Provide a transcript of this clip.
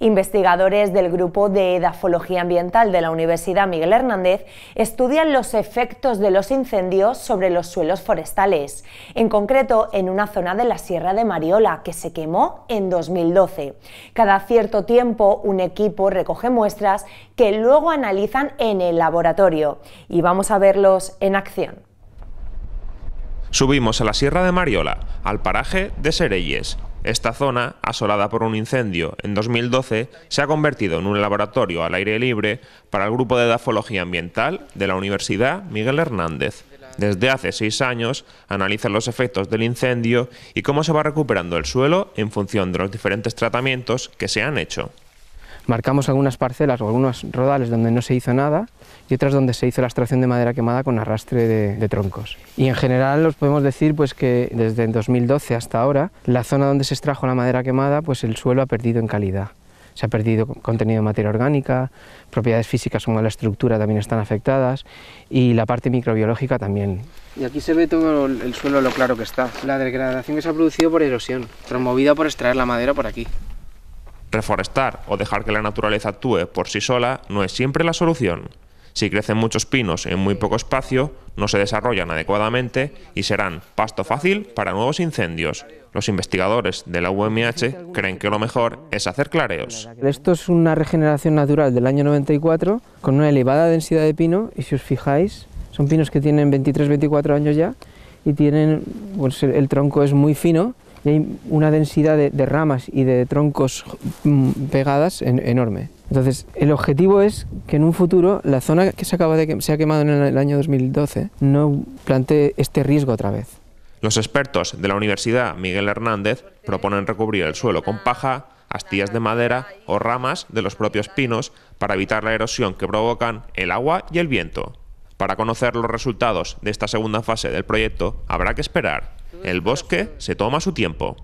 Investigadores del Grupo de Edafología Ambiental de la Universidad Miguel Hernández estudian los efectos de los incendios sobre los suelos forestales, en concreto en una zona de la Sierra de Mariola que se quemó en 2012. Cada cierto tiempo un equipo recoge muestras que luego analizan en el laboratorio y vamos a verlos en acción. Subimos a la Sierra de Mariola, al paraje de Sereyes. Esta zona, asolada por un incendio en 2012, se ha convertido en un laboratorio al aire libre para el grupo de dafología ambiental de la Universidad Miguel Hernández. Desde hace seis años analiza los efectos del incendio y cómo se va recuperando el suelo en función de los diferentes tratamientos que se han hecho. Marcamos algunas parcelas o algunos rodales donde no se hizo nada y otras donde se hizo la extracción de madera quemada con arrastre de, troncos. Y en general los podemos decir pues, que desde el 2012 hasta ahora, la zona donde se extrajo la madera quemada, pues el suelo ha perdido en calidad se ha perdido contenido de materia orgánica, propiedades físicas como la estructura también están afectadas y la parte microbiológica también. Y aquí se ve todo el suelo lo claro que está, la degradación que se ha producido por erosión, promovida por extraer la madera por aquí. Reforestar o dejar que la naturaleza actúe por sí sola no es siempre la solución. Si crecen muchos pinos en muy poco espacio, no se desarrollan adecuadamente y serán pasto fácil para nuevos incendios. Los investigadores de la UMH creen que lo mejor es hacer clareos. Esto es una regeneración natural del año 94 con una elevada densidad de pino y si os fijáis, son pinos que tienen 23-24 años ya y tienen, pues, el tronco es muy fino y hay una densidad de, ramas y de troncos mm, pegadas enorme. Entonces, el objetivo es que en un futuro la zona que se, acaba de, se ha quemado en el año 2012 no plantee este riesgo otra vez. Los expertos de la Universidad Miguel Hernández proponen recubrir el suelo con paja, astillas de madera o ramas de los propios pinos para evitar la erosión que provocan el agua y el viento. Para conocer los resultados de esta segunda fase del proyecto habrá que esperar el bosque se toma su tiempo.